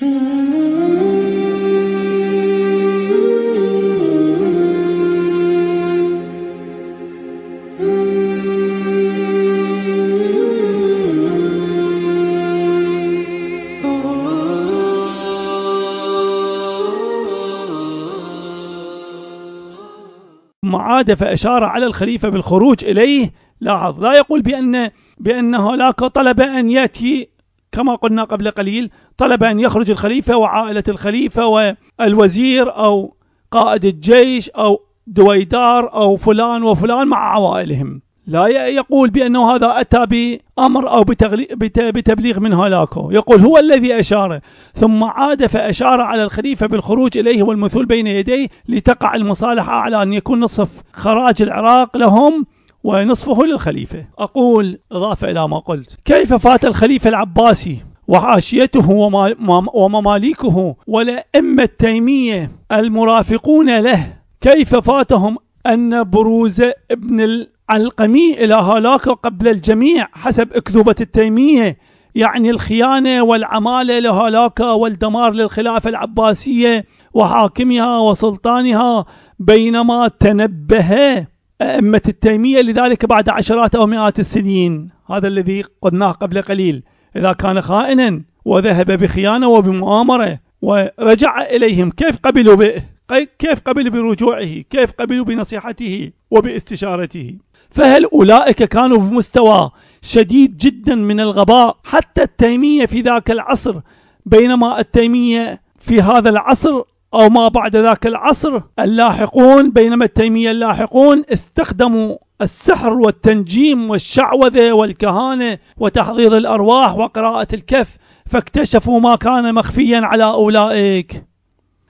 عاد فأشار على الخليفة بالخروج إليه لاحظ لا يقول بأن بأنه لا طلب أن يأتي كما قلنا قبل قليل طلب أن يخرج الخليفة وعائلة الخليفة والوزير أو قائد الجيش أو دويدار أو فلان وفلان مع عوائلهم لا يقول بأنه هذا أتى بأمر أو بتبليغ من هلاكو يقول هو الذي أشار ثم عاد فأشار على الخليفة بالخروج إليه والمثول بين يديه لتقع المصالحة على أن يكون نصف خراج العراق لهم ونصفه للخليفة أقول إضافة إلى ما قلت كيف فات الخليفة العباسي وحاشيته ومماليكه والأئمة التيمية المرافقون له كيف فاتهم أن بروز ابن العلقمي إلى هلاك قبل الجميع حسب أكذوبة التيمية يعني الخيانة والعمالة لهلاك والدمار للخلافة العباسية وحاكمها وسلطانها بينما تنبه أئمة التيمية لذلك بعد عشرات أو مئات السنين هذا الذي قلناه قبل قليل إذا كان خائنا وذهب بخيانة وبمؤامرة ورجع إليهم كيف قبلوا به كيف قبلوا برجوعه كيف قبلوا بنصيحته وباستشارته فهل أولئك كانوا في مستوى شديد جدا من الغباء حتى التيمية في ذاك العصر بينما التيمية في هذا العصر أو ما بعد ذاك العصر اللاحقون بينما التيمية اللاحقون استخدموا السحر والتنجيم والشعوذة والكهانة وتحضير الأرواح وقراءة الكف فاكتشفوا ما كان مخفيا على أولئك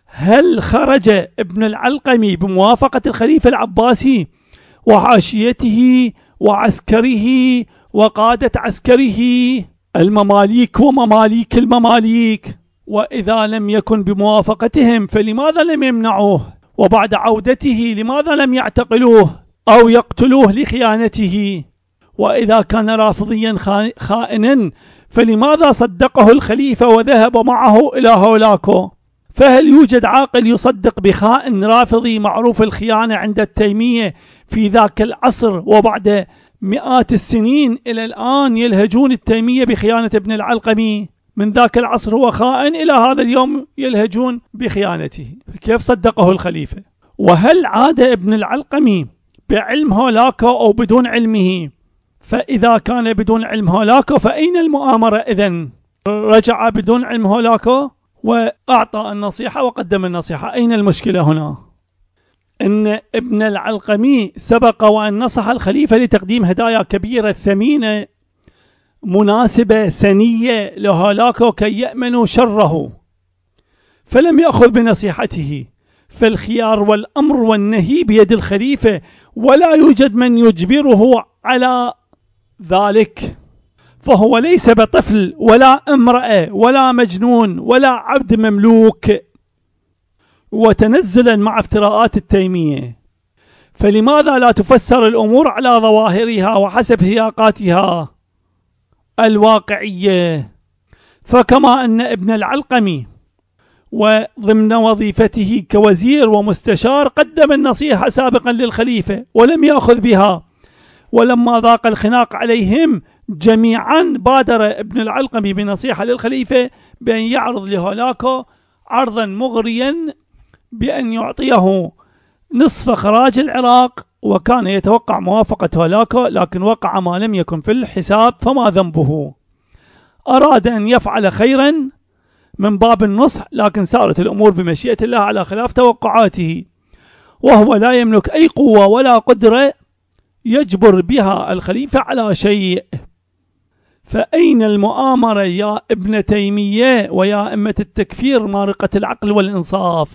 هل خرج ابن العلقمي بموافقة الخليفة العباسي وحاشيته وعسكره وقادة عسكره المماليك ومماليك المماليك وإذا لم يكن بموافقتهم فلماذا لم يمنعوه وبعد عودته لماذا لم يعتقلوه أو يقتلوه لخيانته وإذا كان رافضيا خائنا فلماذا صدقه الخليفة وذهب معه إلى هولاكو فهل يوجد عاقل يصدق بخائن رافضي معروف الخيانة عند التيمية في ذاك العصر وبعد مئات السنين إلى الآن يلهجون التيمية بخيانة ابن العلقمي من ذاك العصر هو خائن إلى هذا اليوم يلهجون بخيانته فكيف صدقه الخليفة وهل عاد ابن العلقمي بعلم هولاكو أو بدون علمه فإذا كان بدون علم هولاكو فأين المؤامرة إذا رجع بدون علم هولاكو وأعطى النصيحة وقدم النصيحة أين المشكلة هنا أن ابن العلقمي سبق وأن نصح الخليفة لتقديم هدايا كبيرة ثمينة مناسبة سنية لهلاكه كي يأمنوا شره فلم يأخذ بنصيحته فالخيار والأمر والنهي بيد الخليفة ولا يوجد من يجبره على ذلك فهو ليس بطفل ولا امرأة ولا مجنون ولا عبد مملوك وتنزلا مع افتراءات التيمية فلماذا لا تفسر الأمور على ظواهرها وحسب هياقاتها؟ الواقعية فكما أن ابن العلقمي وضمن وظيفته كوزير ومستشار قدم النصيحة سابقا للخليفة ولم يأخذ بها ولما ضاق الخناق عليهم جميعا بادر ابن العلقمي بنصيحة للخليفة بأن يعرض لهولاكو عرضا مغريا بأن يعطيه نصف خراج العراق وكان يتوقع موافقة هولاكو لكن وقع ما لم يكن في الحساب فما ذنبه أراد أن يفعل خيرا من باب النصح لكن سارت الأمور بمشيئة الله على خلاف توقعاته وهو لا يملك أي قوة ولا قدرة يجبر بها الخليفة على شيء فأين المؤامرة يا ابن تيمية ويا أمة التكفير مارقة العقل والإنصاف